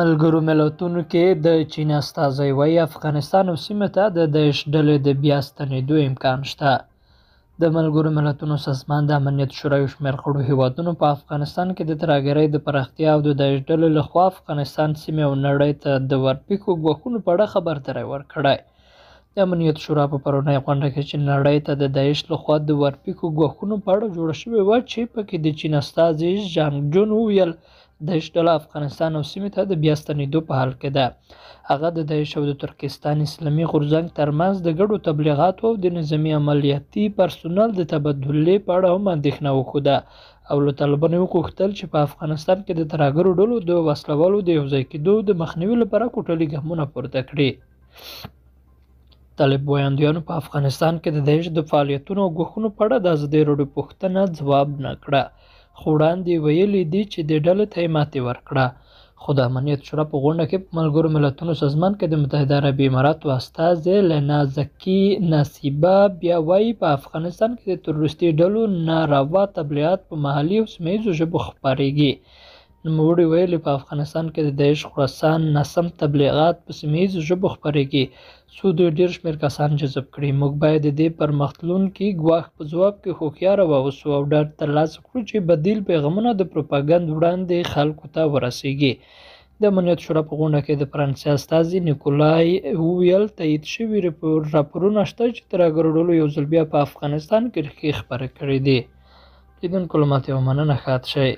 ملګرو ملتونو کې د چین استازی وایي افغانستان او سیمه ته د داعش ډلې د بیا ستنېدو امکان شته د ملګرو ملتونو سازمان د امنیت شورا یو شمېر غړو هیوادونو په افغانستان کې د ترهګرۍ د پراختیا او د داعش ډلې لخوا افغانستان سیمې او نړۍ ته د ورپېکو ګواښونو په اړه خبرداری ورکړی د امنیت شورا په پرونۍ غونډه کې چې نړۍ ته د داعش لخوا د ورپېکو ګواښونو په اړه جوړه شوې وه چې پکې د چین استازي ژانګ جون وویل داعش ډله افغانستان او سیمې ته د بیا ستنېدو په حال کې ده هغه د داعش او د ترکستان اسلامي غورځنګ ترمنځ د ګډو تبلیغاتو او د نظامي عملیاتي پرسونل د تبدلې په اړه هم اندېښنه وښوده او له طالبانو وغوښتل چې په افغانستان کې د ترهګرو ډلو د وسلوالو د یوځای کېدو د مخنیوي لپاره کوټلي ګامونه پورته کړي طالب ویاندیانو په افغانستان کې د داعش د فعالیتونو او ګوښونو په اړه د ازادي راډیو پوښتنه ځواب نه کړه خو وړاندې ویلي دي چې دې ډلې ته یې ماتې ورکړه خو د امنیت شورا په غونډه کې په ملګرو ملتونو سازمان کې د متحده عربي اماراتو استازی لینا زکی ناسیبه بیا وایي په افغانستان کې د تروریستي ډلو ناروا تبلیغات په محلي او سیمه ییزو ژبو خپرېږي نوموړي ویلي په افغانستان کې د داعش خراسان ناسم تبلیغات په سیمه ییزو ژبو خپرېږي څو دوی ډېر شمېر کسان جذب کړي موږ باید د دې پرمختلونکي ګواښ په ځواب کې هوښیاره واوسو او ډاډ ترلاسه کړو چې بدیل پیغامونه د پروپاګند وړاندې خلکو ته ورسیږي د امنیت شورا په غونډه کې د فرانسې استازي نیکولای وویل تایید شوي راپورونه شته چې تر راګرډولو یو ځل بیا په افغانستان کې خپره کړي دي لیدونکو له ماتې مننه ښاد شئ